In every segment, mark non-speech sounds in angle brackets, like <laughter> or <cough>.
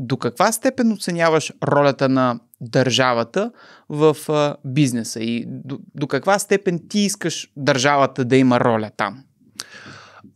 до каква степен оценяваш ролята на държавата в а, бизнеса и до, до каква степен ти искаш държавата да има роля там?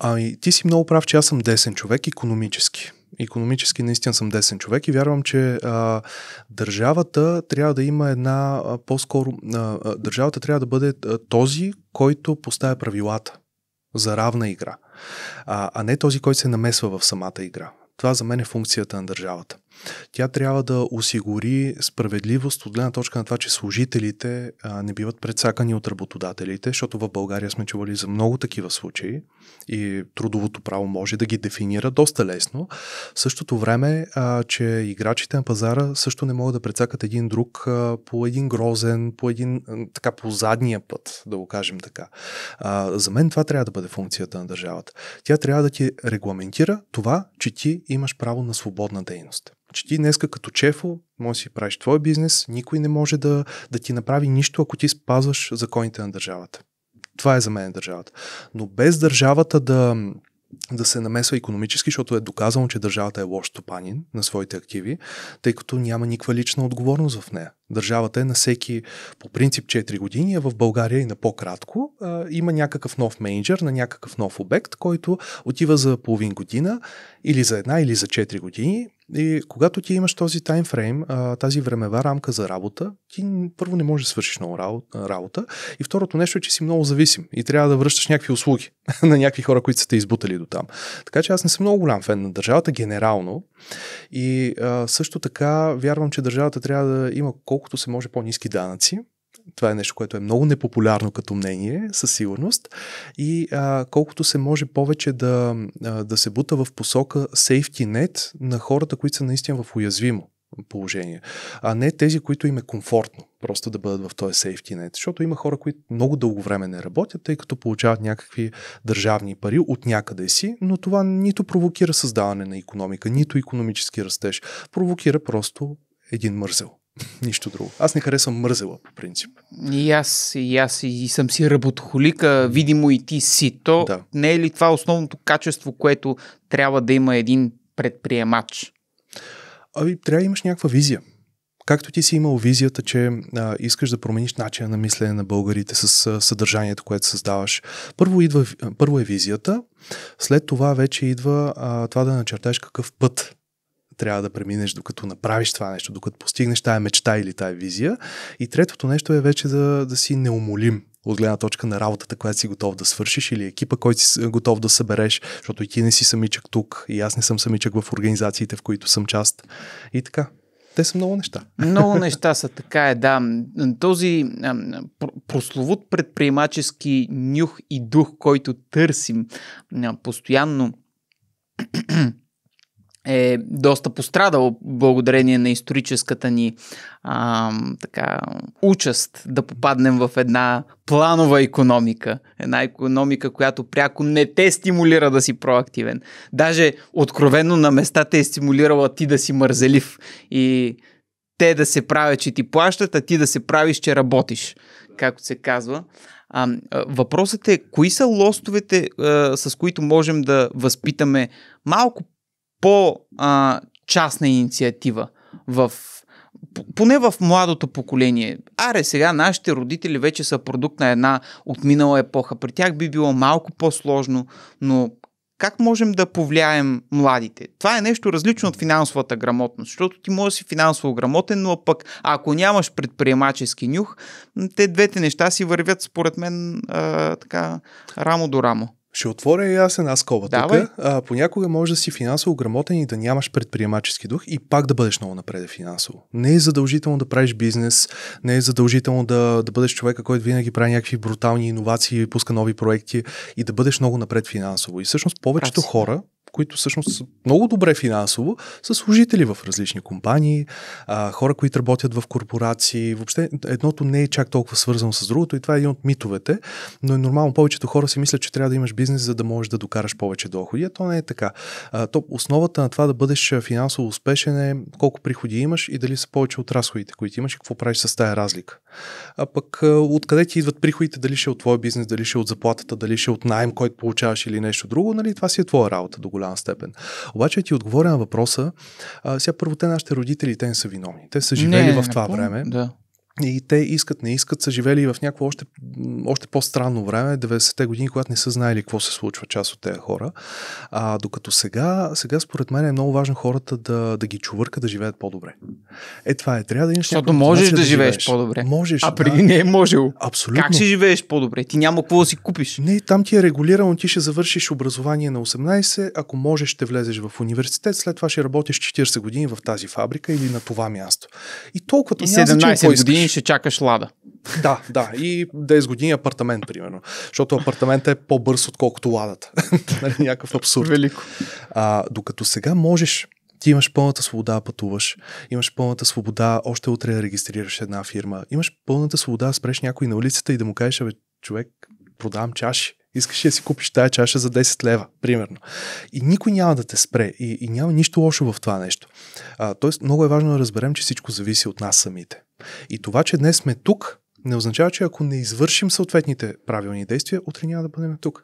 Ами, ти си много прав, че аз съм десен човек економически. Економически наистина съм десен човек и вярвам, че а, държавата трябва да има една а, по-скоро. А, а, държавата трябва да бъде а, този, който поставя правилата за равна игра, а, а не този, който се намесва в самата игра. Това за мен е функцията на държавата. Тя трябва да осигури справедливост от гледна точка на това, че служителите а, не биват предсакани от работодателите, защото в България сме чували за много такива случаи и трудовото право може да ги дефинира доста лесно. В същото време, а, че играчите на пазара също не могат да предсакат един друг а, по един грозен, по един а, така по задния път, да го кажем така. А, за мен това трябва да бъде функцията на държавата. Тя трябва да ти регламентира това, че ти имаш право на свободна дейност че ти днеска като чефо може да си правиш твой бизнес, никой не може да, да ти направи нищо, ако ти спазваш законите на държавата. Това е за мен държавата. Но без държавата да, да се намесва економически, защото е доказано, че държавата е лош стопанин на своите активи, тъй като няма никаква лична отговорност в нея. Държавата е на всеки, по принцип, 4 години, а в България и на по-кратко. А, има някакъв нов менеджер на някакъв нов обект, който отива за половин година или за една или за 4 години и когато ти имаш този таймфрейм, тази времева рамка за работа, ти първо не можеш да свършиш много работа. И второто нещо е, че си много зависим и трябва да връщаш някакви услуги <laughs> на някакви хора, които са те избутали до там. Така че аз не съм много голям фен на държавата генерално. И също така вярвам, че държавата трябва да има колкото се може по-низки данъци, това е нещо, което е много непопулярно като мнение, със сигурност. И а, колкото се може повече да, а, да се бута в посока safety net на хората, които са наистина в уязвимо положение, а не тези, които им е комфортно просто да бъдат в този safety net. Защото има хора, които много дълго време не работят, тъй като получават някакви държавни пари от някъде си, но това нито провокира създаване на економика, нито економически растеж. Провокира просто един мързел. <laughs> Нищо друго. Аз не харесвам мързела, по принцип. И аз, и аз и съм си работохолика, видимо и ти си. То да. не е ли това основното качество, което трябва да има един предприемач? Ами, трябва да имаш някаква визия. Както ти си имал визията, че а, искаш да промениш начина на мислене на българите с а, съдържанието, което създаваш. Първо, идва, първо е визията, след това вече идва а, това да начертаеш какъв път трябва да преминеш, докато направиш това нещо, докато постигнеш тая мечта или тая визия. И третото нещо е вече да, да си неумолим от гледна точка на работата, която си готов да свършиш или екипа, който си готов да събереш, защото и ти не си самичък тук, и аз не съм самичък в организациите, в които съм част. И така. Те са много неща. Много <laughs> неща са, така е, да. Този прословут предприемачески нюх и дух, който търсим постоянно, <clears throat> е доста пострадал благодарение на историческата ни а, така, участ да попаднем в една планова економика. Една економика, която пряко не те стимулира да си проактивен. Даже откровено на места те е стимулирала ти да си мързелив и те да се правят, че ти плащат, а ти да се правиш, че работиш, както се казва. А, въпросът е, кои са лостовете, а, с които можем да възпитаме малко по-частна инициатива в поне в младото поколение. Аре, сега нашите родители вече са продукт на една отминала епоха. При тях би било малко по-сложно, но как можем да повлияем младите? Това е нещо различно от финансовата грамотност, защото ти можеш да си финансово грамотен, но пък ако нямаш предприемачески нюх, те двете неща си вървят според мен а, така рамо до рамо. Ще отворя и аз една скоба тук. Понякога може да си финансово грамотен и да нямаш предприемачески дух и пак да бъдеш много напред финансово. Не е задължително да правиш бизнес, не е задължително да, да бъдеш човека, който винаги прави някакви брутални иновации, пуска нови проекти и да бъдеш много напред финансово. И всъщност повечето Прав. хора които всъщност са много добре финансово, са служители в различни компании, а, хора, които работят в корпорации. Въобще едното не е чак толкова свързано с другото и това е един от митовете, но е нормално. Повечето хора си мислят, че трябва да имаш бизнес, за да можеш да докараш повече доходи. А то не е така. А, то основата на това да бъдеш финансово успешен е колко приходи имаш и дали са повече от разходите, които имаш и какво правиш с тази разлика. А пък откъде ти идват приходите, дали ще е от твоя бизнес, дали ще е от заплатата, дали ще е от найем, който получаваш или нещо друго, нали, това си е твоя работа до голяма степен. Обаче ти отговоря на въпроса, а, сега първо те нашите родители, те не са виновни. Те са живели не, в това време. Да. И те искат, не искат, са живели в някакво още, още по-странно време, 90-те години, когато не са знаели какво се случва част от тези хора. А, докато сега, сега според мен е много важно хората да, да ги чувърка да живеят по-добре. Е, това е. Трябва да имаш Защото можеш да, да живееш, живееш по-добре. Можеш. А преди да. не е можел. Абсолютно. Как ще живееш по-добре? Ти няма какво да си купиш. Не, там ти е регулирано, ти ще завършиш образование на 18, ако можеш ще влезеш в университет, след това ще работиш 40 години в тази фабрика или на това място. И толкова и 17 години години ще чакаш лада. Да, да. И 10 години апартамент, примерно. Защото апартаментът е по-бърз, отколкото ладата. <laughs> Нали, някакъв абсурд. Велико. А, докато сега можеш ти имаш пълната свобода да пътуваш, имаш пълната свобода още утре да регистрираш една фирма, имаш пълната свобода да спреш някой на улицата и да му кажеш, бе, човек, продавам чаши. Искаш да си купиш тая чаша за 10 лева, примерно. И никой няма да те спре. И, и няма нищо лошо в това нещо. А, тоест, много е важно да разберем, че всичко зависи от нас самите. И това, че днес сме тук, не означава, че ако не извършим съответните правилни действия, утре няма да бъдем тук.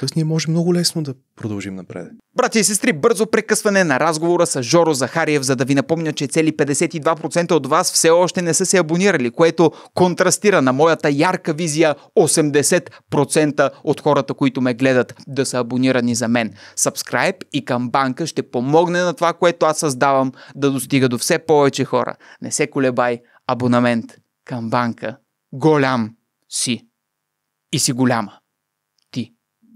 Тоест ние можем много лесно да продължим напред. Брати и сестри, бързо прекъсване на разговора с Жоро Захариев, за да ви напомня, че цели 52% от вас все още не са се абонирали, което контрастира на моята ярка визия 80% от хората, които ме гледат, да са абонирани за мен. Сабскрайб и камбанка ще помогне на това, което аз създавам, да достига до все повече хора. Не се колебай, абонамент, камбанка, голям си и си голяма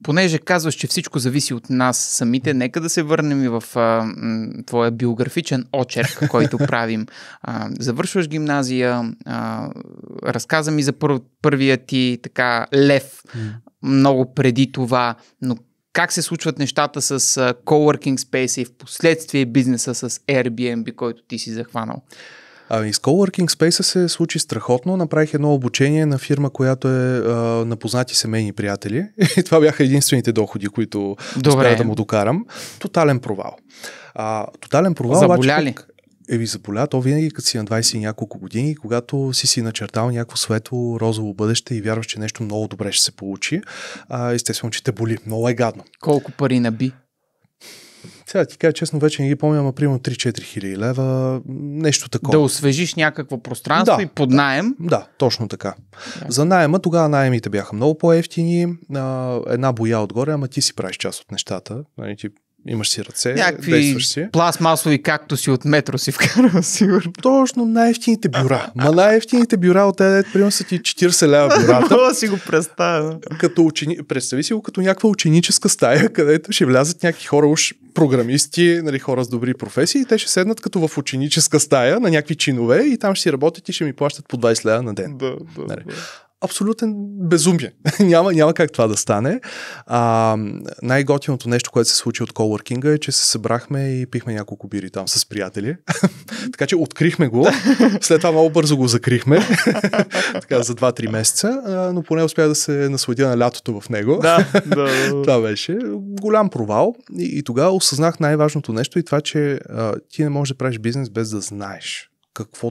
понеже казваш, че всичко зависи от нас самите, нека да се върнем и в а, твоя биографичен очерк, <laughs> който правим. А, завършваш гимназия, а, разказа ми за пър, първия ти така лев, много преди това, но как се случват нещата с coworking space и в последствие бизнеса с Airbnb, който ти си захванал? Ами с Coworking Space се случи страхотно. Направих едно обучение на фирма, която е а, на познати семейни приятели. <laughs> И това бяха единствените доходи, които успях да му докарам. Тотален провал. А, тотален провал. Заболяли? Обаче, ви заболя, то винаги като си на 20 и няколко години, когато си си начертал някакво светло, розово бъдеще и вярваш, че нещо много добре ще се получи, а, естествено, че те боли. Много е гадно. Колко пари наби? Сега ти кажа честно, вече не ги помня, ама примерно 3-4 хиляди лева, нещо такова. Да освежиш някакво пространство да, и под да, Да, да точно така. Да. За найема тогава найемите бяха много по-ефтини, една боя отгоре, ама ти си правиш част от нещата. Нали, ти Имаш си ръце, Някакви действаш си. пластмасови както си от метро си вкарал, сигурно. Точно най-ефтините бюра. Ма най-ефтините бюра от тези, примерно са ти 40 лева бюрата. Това <laughs> си го представя. Като учени... Представи си го като някаква ученическа стая, където ще влязат някакви хора, уж програмисти, нали, хора с добри професии, и те ще седнат като в ученическа стая на някакви чинове и там ще си работят и ще ми плащат по 20 лева на ден. Да, да, нали. да абсолютен безумие. <laughs> няма, няма как това да стане. А, най-готиното нещо, което се случи от колоркинга е, че се събрахме и пихме няколко бири там с приятели. <laughs> така че открихме го, след това много бързо го закрихме, <laughs> така за 2-3 месеца, а, но поне успях да се насладя на лятото в него. да, да. това беше голям провал и, и тогава осъзнах най-важното нещо и това, че а, ти не можеш да правиш бизнес без да знаеш какво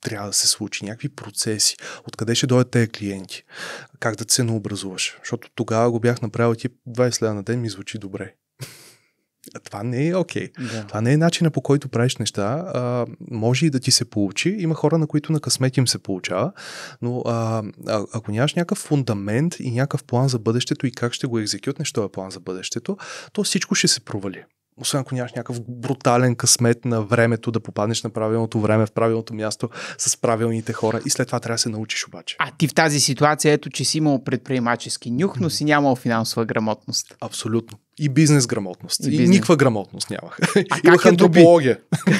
трябва да се случи, някакви процеси, откъде ще дойдат тези клиенти, как да ценообразуваш. Защото тогава го бях направил тип 20 лева на ден, ми звучи добре. Това не е окей. Okay. Да. Това не е начина по който правиш неща. А, може и да ти се получи. Има хора, на които на късмет им се получава, но а, а, ако нямаш някакъв фундамент и някакъв план за бъдещето и как ще го екзекютнеш този план за бъдещето, то всичко ще се провали освен ако нямаш някакъв брутален късмет на времето да попаднеш на правилното време, в правилното място, с правилните хора и след това трябва да се научиш обаче. А ти в тази ситуация, ето, че си имал предприемачески нюх, но си нямал финансова грамотност. Абсолютно и бизнес грамотност. И, и никаква грамотност нямах. А и <laughs> как я е доби?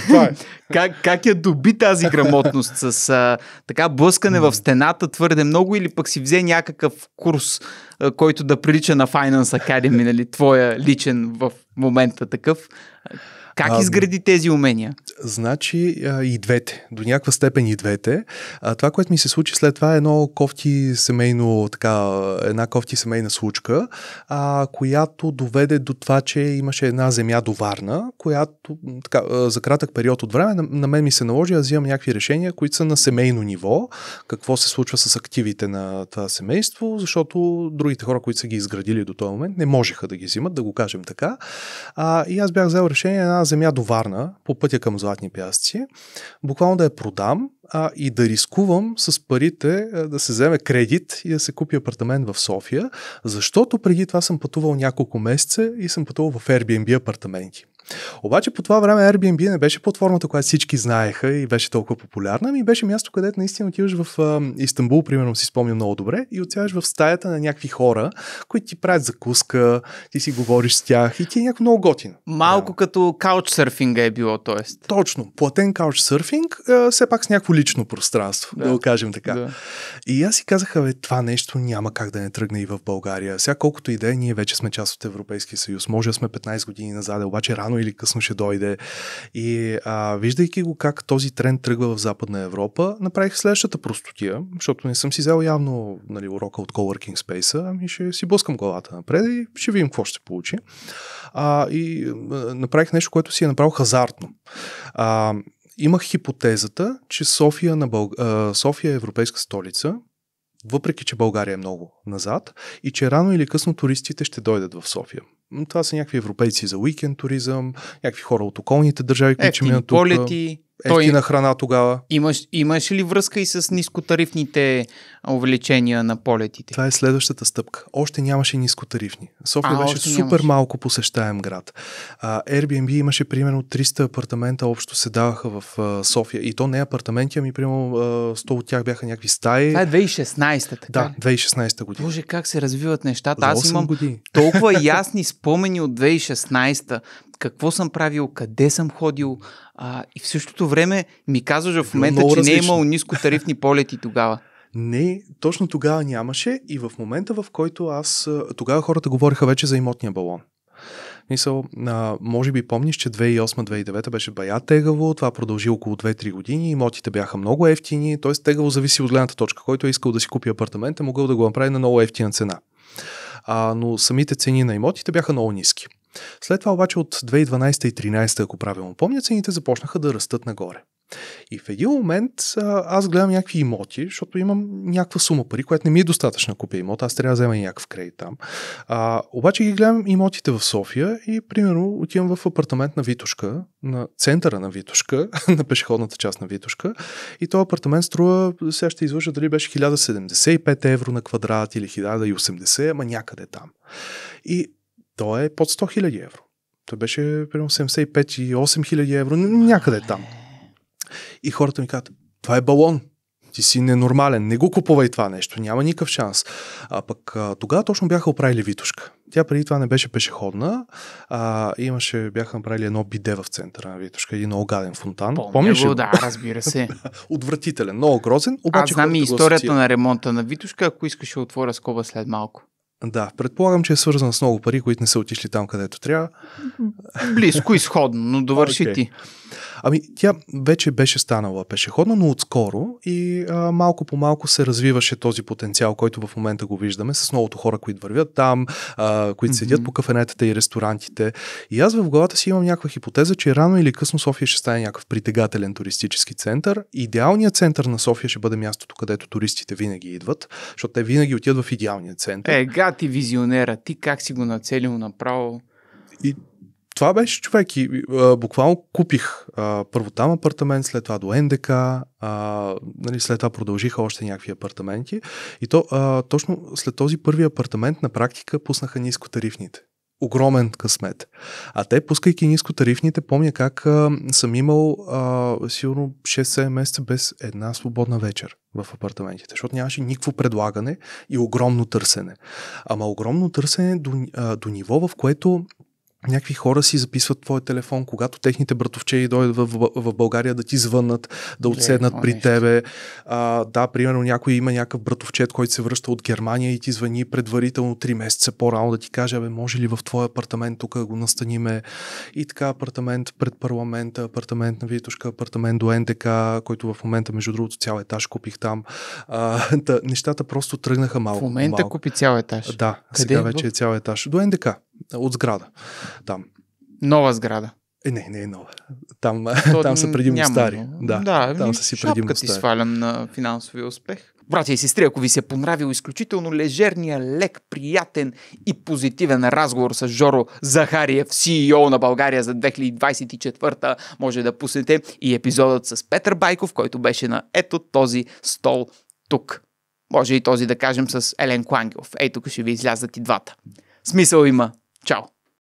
Това е. <laughs> как, как я доби тази грамотност? С а, така блъскане в стената твърде много или пък си взе някакъв курс, а, който да прилича на Finance Academy, нали? твоя личен в момента такъв? Как а, изгради тези умения? Значи а, и двете, до някаква степен и двете. А, това, което ми се случи след това е едно кофти семейно, така, една кофти семейна случка, а, която доведе до това, че имаше една земя до Варна, която така, а, за кратък период от време на, на мен ми се наложи да взимам някакви решения, които са на семейно ниво, какво се случва с активите на това семейство, защото другите хора, които са ги изградили до този момент, не можеха да ги взимат, да го кажем така. А, и аз бях взел решение една земя до Варна, по пътя към Златни пясъци, буквално да я продам а, и да рискувам с парите а, да се вземе кредит и да се купи апартамент в София, защото преди това съм пътувал няколко месеца и съм пътувал в Airbnb апартаменти. Обаче по това време Airbnb не беше платформата, която всички знаеха и беше толкова популярна, ми беше място, където наистина отиваш в Истанбул, примерно си спомня много добре, и отиваш в стаята на някакви хора, които ти правят закуска, ти си говориш с тях и ти е някакво много готино. Малко да. като каучсърфинга е било, т.е. Точно, платен каучсърфинг, все пак с някакво лично пространство, да, да го кажем така. Да. И аз си казах, бе, това нещо няма как да не тръгне и в България. Сега колкото идея, ние вече сме част от Европейския съюз. Може да сме 15 години назад, обаче рано рано или късно ще дойде. И а, виждайки го как този тренд тръгва в Западна Европа, направих следващата простотия, защото не съм си взел явно нали, урока от Coworking Space, ами ще си блъскам главата напред и ще видим какво ще се получи. А, и а, направих нещо, което си е направил хазартно. А, имах хипотезата, че София, на Бълг... София е европейска столица, въпреки че България е много назад и че рано или късно туристите ще дойдат в София това са някакви европейци за уикенд туризъм, някакви хора от околните държави, които ще минат тук. полети, ефтина Той... храна тогава. Имаш, имаш ли връзка и с нискотарифните увеличения на полетите? Това е следващата стъпка. Още нямаше нискотарифни. София беше супер нямаш. малко посещаем град. Airbnb имаше примерно 300 апартамента общо се даваха в София. И то не апартаменти, ами примерно 100 от тях бяха някакви стаи. Това е 2016 та така Да, 2016 та година. Боже, как се развиват нещата. Аз имам години. <laughs> толкова ясни спомени от 2016 какво съм правил, къде съм ходил, а, и в същото време ми казваш в момента, че различно. не е имало тарифни полети тогава. Не, точно тогава нямаше и в момента, в който аз... Тогава хората говориха вече за имотния балон. Мисъл, а, може би помниш, че 2008-2009 беше бая тегаво, това продължи около 2-3 години, имотите бяха много ефтини, т.е. тегаво зависи от гледната точка. Който е искал да си купи апартамент, е могъл да го направи на много ефтина цена. А, но самите цени на имотите бяха много ниски. След това обаче от 2012 и 2013, ако правилно помня, цените започнаха да растат нагоре. И в един момент аз гледам някакви имоти, защото имам някаква сума пари, която не ми е достатъчно да купя имот, аз трябва да взема някакъв кредит там. А, обаче ги гледам имотите в София и примерно отивам в апартамент на Витушка, на центъра на Витушка, <laughs> на пешеходната част на Витушка и този апартамент струва, сега ще извърша дали беше 1075 евро на квадрат или 1080, ама някъде там. И то е под 100 000 евро. Той беше примерно 75 и 8 хиляди евро, някъде е там. И хората ми казват, това е балон, ти си ненормален, не го купувай това нещо, няма никакъв шанс. А пък тогава точно бяха оправили Витушка. Тя преди това не беше пешеходна, а, имаше, бяха направили едно биде в центъра на Витушка, един много гаден фонтан. Помниш го, да, разбира се. <laughs> Отвратителен, много грозен. Обаче Аз знам и историята на ремонта на Витушка, ако искаш да отворя скоба след малко. Да, предполагам, че е свързан с много пари, които не са отишли там, където трябва. Близко изходно, но довърши okay. ти. Ами, тя вече беше станала пешеходна, но отскоро и а, малко по малко се развиваше този потенциал, който в момента го виждаме с многото хора, които вървят там, а, които седят mm-hmm. по кафенетата и ресторантите. И аз в главата си имам някаква хипотеза, че рано или късно София ще стане някакъв притегателен туристически център. Идеалният център на София ще бъде мястото, където туристите винаги идват, защото те винаги отиват в идеалния център. Е, трябва ти визионера. Ти как си го нацелил направо? И това беше човек и а, буквално купих а, първо там апартамент, след това до НДК, а, нали, след това продължиха още някакви апартаменти и то а, точно след този първи апартамент на практика пуснаха нискотарифните огромен късмет. А те, пускайки ниско тарифните, помня как а, съм имал а, сигурно 6-7 месеца без една свободна вечер в апартаментите, защото нямаше никакво предлагане и огромно търсене. Ама огромно търсене до, а, до ниво, в което някакви хора си записват твой телефон, когато техните братовчеи дойдат в, в, България да ти звънат, да е, отседнат при нещо. тебе. А, да, примерно някой има някакъв братовчет, който се връща от Германия и ти звъни предварително 3 месеца по-рано да ти каже, абе, може ли в твоя апартамент тук го настаниме? И така, апартамент пред парламента, апартамент на Витушка, апартамент до НДК, който в момента, между другото, цял етаж купих там. А, да, нещата просто тръгнаха малко. В момента малко. купи цял етаж. Да, Къде сега вече е цял етаж. До НДК. От сграда. Там. Нова сграда. Е, не, не е нова. Там, То, <laughs> там са предимно няма, стари. Но... Да, да, там са си предимно стари. ти свалям на финансовия успех. Братя и сестри, ако ви се е понравил изключително лежерния, лек, приятен и позитивен разговор с Жоро Захариев, CEO на България за 2024, може да пуснете и епизодът с Петър Байков, който беше на ето този стол тук. Може и този да кажем с Елен Куангелов. Ей, тук ще ви излязат и двата. Смисъл има Ciao.